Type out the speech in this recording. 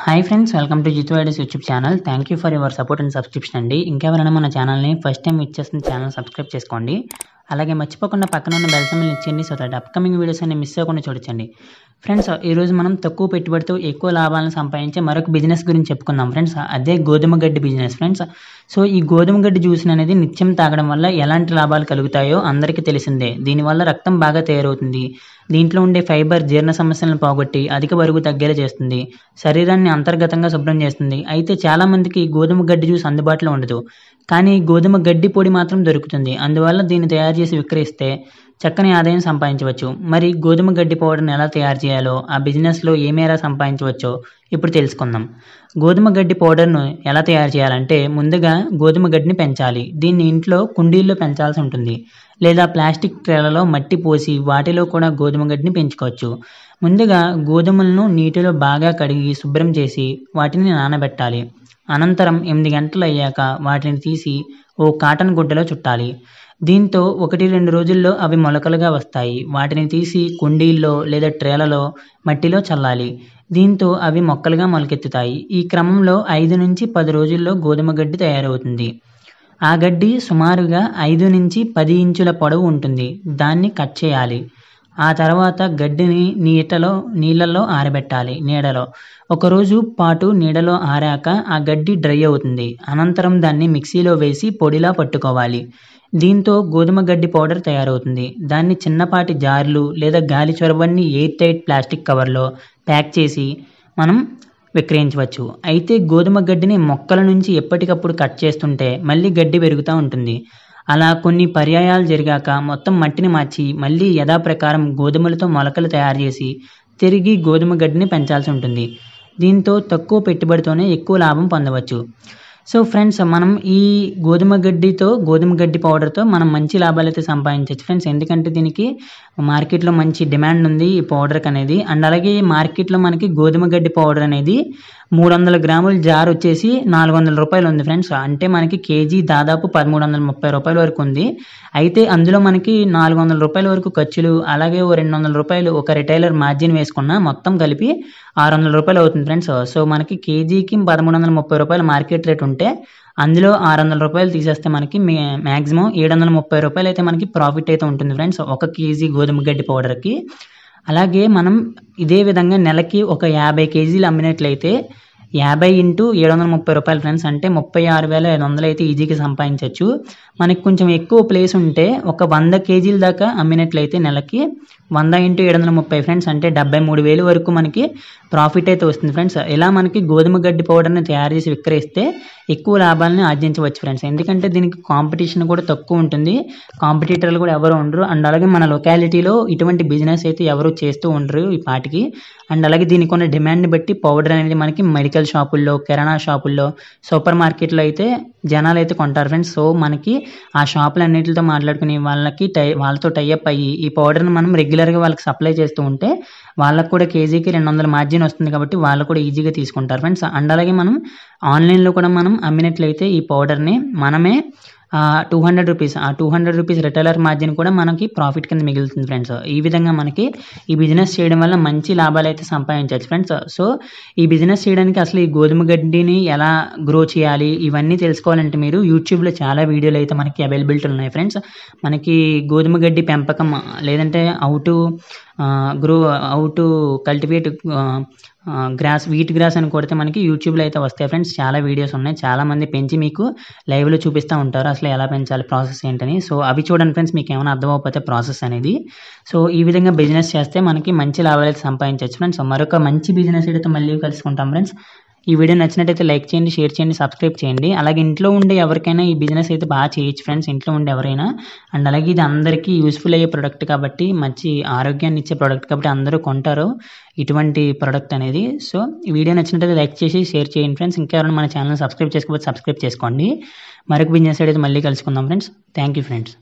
hi friends welcome to Jitu ideas YouTube channel thank you for your support and subscription అండి ఇంకెవరైనా మన ఛానల్ని first time ఇచ్చేస్తున్న channel subscribe చేసుకోండి అలాగే మర్చిపోకుండా పక్కన ఉన్న బెల్ సమ్మెల్ని ఇచ్చేయండి సో దాట్ అప్కమింగ్ వీడియోస్ అన్ని మిస్ అవ్వకుండా చూడొచ్చండి ఫ్రెండ్స్ ఈరోజు మనం తక్కువ పెట్టుబడితో ఎక్కువ లాభాలను సంపాదించే మరొక బిజినెస్ గురించి చెప్పుకుందాం ఫ్రెండ్స్ అదే గోధుమ గడ్డి బిజినెస్ ఫ్రెండ్స్ సో ఈ గోధుమ గడ్డి జ్యూస్ అనేది నిత్యం తాగడం వల్ల ఎలాంటి లాభాలు కలుగుతాయో అందరికీ తెలిసిందే దీనివల్ల రక్తం బాగా తయారవుతుంది దీంట్లో ఉండే ఫైబర్ జీర్ణ సమస్యలను పోగొట్టి అధిక బరువు తగ్గేలా చేస్తుంది శరీరాన్ని అంతర్గతంగా శుభ్రం చేస్తుంది అయితే చాలామందికి గోధుమ గడ్డి జ్యూస్ అందుబాటులో ఉండదు కానీ గోధుమ గడ్డి పొడి మాత్రం దొరుకుతుంది అందువల్ల దీన్ని తయారు చేసి విక్రయిస్తే చక్కని ఆదాయం సంపాదించవచ్చు మరి గోధుమ గడ్డి పౌడర్ని ఎలా తయారు చేయాలో ఆ బిజినెస్లో ఏ మేర సంపాదించవచ్చో ఇప్పుడు తెలుసుకుందాం గోధుమ గడ్డి పౌడర్ను ఎలా తయారు చేయాలంటే ముందుగా గోధుమ గడ్డిని పెంచాలి దీన్ని ఇంట్లో కుండీల్లో పెంచాల్సి ఉంటుంది లేదా ప్లాస్టిక్ ట్రేలలో మట్టి పోసి వాటిలో కూడా గోధుమ గడ్డిని పెంచుకోవచ్చు ముందుగా గోధుమలను నీటిలో బాగా కడిగి శుభ్రం చేసి వాటిని నానబెట్టాలి అనంతరం ఎనిమిది గంటలు అయ్యాక వాటిని తీసి ఓ కాటన్ గుడ్డలో చుట్టాలి దీంతో ఒకటి రెండు రోజుల్లో అవి మొలకలుగా వస్తాయి వాటిని తీసి కుండీల్లో లేదా ట్రేలలో మట్టిలో చల్లాలి దీంతో అవి మొక్కలుగా మొలకెత్తుతాయి ఈ క్రమంలో ఐదు నుంచి పది రోజుల్లో గోధుమ గడ్డి తయారవుతుంది ఆ గడ్డి సుమారుగా ఐదు నుంచి పది ఇంచుల పొడవు ఉంటుంది దాన్ని కట్ చేయాలి ఆ తర్వాత గడ్డిని నీటలో నీళ్ళలో ఆరబెట్టాలి నీడలో ఒకరోజు పాటు నీడలో ఆరాక ఆ గడ్డి డ్రై అవుతుంది అనంతరం దాన్ని మిక్సీలో వేసి పొడిలా పట్టుకోవాలి దీంతో గోధుమ గడ్డి పౌడర్ తయారవుతుంది దాన్ని చిన్నపాటి జార్లు లేదా గాలి చొరబడిని ఎయిర్ టైట్ ప్లాస్టిక్ కవర్లో ప్యాక్ చేసి మనం విక్రయించవచ్చు అయితే గోధుమ గడ్డిని మొక్కల నుంచి ఎప్పటికప్పుడు కట్ చేస్తుంటే మళ్ళీ గడ్డి పెరుగుతూ ఉంటుంది అలా కొన్ని పర్యాయాలు జరిగాక మొత్తం మట్టిని మార్చి మళ్ళీ యథాప్రకారం గోధుమలతో మొలకలు తయారు చేసి తిరిగి గోధుమ గడ్డిని పెంచాల్సి ఉంటుంది దీంతో తక్కువ పెట్టుబడితోనే ఎక్కువ లాభం పొందవచ్చు సో ఫ్రెండ్స్ మనం ఈ గోధుమ గడ్డితో గోధుమ గడ్డి పౌడర్తో మనం మంచి లాభాలు అయితే సంపాదించవచ్చు ఫ్రెండ్స్ ఎందుకంటే దీనికి మార్కెట్లో మంచి డిమాండ్ ఉంది ఈ పౌడర్కి అనేది అండ్ అలాగే మార్కెట్లో మనకి గోధుమ గడ్డి పౌడర్ అనేది మూడు వందల గ్రాముల జార్ వచ్చేసి నాలుగు వందల రూపాయలు ఉంది ఫ్రెండ్స్ అంటే మనకి కేజీ దాదాపు పదమూడు వందల ముప్పై రూపాయల వరకు ఉంది అయితే అందులో మనకి నాలుగు వందల రూపాయల వరకు ఖర్చులు అలాగే ఓ రెండు వందల రూపాయలు ఒక రిటైలర్ మార్జిన్ వేసుకున్న మొత్తం కలిపి ఆరు వందల రూపాయలు అవుతుంది ఫ్రెండ్స్ సో మనకి కేజీకి పదమూడు వందల ముప్పై రూపాయలు మార్కెట్ రేట్ ఉంటే అందులో ఆరు వందల రూపాయలు తీసేస్తే మనకి మ్యాక్సిమం ఏడు వందల ముప్పై రూపాయలు అయితే మనకి ప్రాఫిట్ అయితే ఉంటుంది ఫ్రెండ్స్ ఒక కేజీ గోధుమ గడ్డి పౌడర్కి అలాగే మనం ఇదే విధంగా నెలకి ఒక యాభై కేజీలు అమ్మినట్లయితే యాభై ఇంటూ ఏడు వందల ముప్పై రూపాయలు ఫ్రెండ్స్ అంటే ముప్పై ఆరు వేల ఐదు వందలు అయితే ఈజీగా సంపాదించవచ్చు మనకి కొంచెం ఎక్కువ ప్లేస్ ఉంటే ఒక వంద కేజీల దాకా అమ్మినట్లయితే నెలకి వంద ఇంటూ ఏడు వందల ముప్పై ఫ్రెండ్స్ అంటే డెబ్బై మూడు వేలు వరకు మనకి ప్రాఫిట్ అయితే వస్తుంది ఫ్రెండ్స్ ఇలా మనకి గోధుమ గడ్డి పౌడర్ని తయారు చేసి విక్రయిస్తే ఎక్కువ లాభాలను ఆర్జించవచ్చు ఫ్రెండ్స్ ఎందుకంటే దీనికి కాంపిటీషన్ కూడా తక్కువ ఉంటుంది కాంపిటీటర్లు కూడా ఎవరు ఉండరు అండ్ అలాగే మన లొకాలిటీలో ఇటువంటి బిజినెస్ అయితే ఎవరు చేస్తూ ఉండరు ఈ పాటికి అండ్ అలాగే దీనికి ఉన్న డిమాండ్ బట్టి పౌడర్ అనేది మనకి మెడికల్ షాపుల్లో కిరాణా షాపుల్లో సూపర్ మార్కెట్లో అయితే జనాలు అయితే కొంటారు ఫ్రెండ్స్ సో మనకి ఆ షాపులు అన్నిటితో మాట్లాడుకుని వాళ్ళకి టై వాళ్ళతో టైఅప్ అయ్యి ఈ పౌడర్ని మనం రెగ్యులర్ రెగ్యులర్గా వాళ్ళకి సప్లై చేస్తూ ఉంటే వాళ్ళకు కూడా కేజీకి రెండు వందల మార్జిన్ వస్తుంది కాబట్టి వాళ్ళు కూడా ఈజీగా తీసుకుంటారు ఫ్రెండ్స్ అండ్ అలాగే మనం ఆన్లైన్లో కూడా మనం అమ్మినట్లయితే ఈ పౌడర్ని మనమే టూ హండ్రెడ్ రూపీస్ ఆ two hundred rupees retailer margin కూడా మనకి ప్రాఫిట్ కింద మిగులుతుంది ఫ్రెండ్స్ ఈ విధంగా మనకి ఈ బిజినెస్ చేయడం వల్ల మంచి లాభాలు అయితే సంపాదించవచ్చు ఫ్రెండ్స్ సో ఈ బిజినెస్ చేయడానికి అసలు ఈ గోధుమ గడ్డిని ఎలా గ్రో చేయాలి ఇవన్నీ తెలుసుకోవాలంటే మీరు యూట్యూబ్లో చాలా వీడియోలు అయితే మనకి అవైలబిలిటీ ఉన్నాయి ఫ్రెండ్స్ మనకి గోధుమ గడ్డి పెంపకం లేదంటే how to grow how to cultivate grass wheat grass అని కొడితే మనకి యూట్యూబ్లో అయితే వస్తాయి ఫ్రెండ్స్ చాలా వీడియోస్ ఉన్నాయి చాలామంది పెంచి మీకు లైవ్లో చూపిస్తూ ఉంటారు అసలు ఎలా పెంచాలి ప్రాసెస్ ఏంటని సో అవి చూడండి ఫ్రెండ్స్ మీకు ఏమైనా అర్థమైపోతే ప్రాసెస్ అనేది సో ఈ విధంగా బిజినెస్ చేస్తే మనకి మంచి లాభాలు సంపాదించవచ్చు ఫ్రెండ్స్ మరొక మంచి బిజినెస్ అయితే మళ్ళీ కలుసుకుంటాం ఫ్రెండ్స్ ఈ వీడియో నచ్చినట్టయితే లైక్ చేయండి షేర్ చేయండి సబ్స్క్రైబ్ చేయండి అలాగే ఇంట్లో ఉండే ఎవరికైనా ఈ బిజినెస్ అయితే బాగా చేయొచ్చు ఫ్రెండ్స్ ఇంట్లో ఉండే ఎవరైనా అండ్ అలాగే ఇది అందరికీ యూస్ఫుల్ అయ్యే ప్రోడక్ట్ కాబట్టి మంచి ఆరోగ్యాన్ని ఇచ్చే ప్రోడక్ట్ కాబట్టి అందరూ కొంటారు ఇటువంటి ప్రోడక్ట్ అనేది సో ఈ వీడియో నచ్చినట్టయితే లైక్ చేసి షేర్ చేయండి ఫ్రెండ్స్ ఇంకా ఎవరైనా మన ఛానల్ సబ్స్క్రైబ్ చేసుకోకపోతే సబ్స్క్రైబ్ చేసుకోండి మరొక బిజినెస్ అయితే మళ్ళీ కలుసుకుందాం ఫ్రెండ్స్ థ్యాంక్ యూ ఫ్రెండ్స్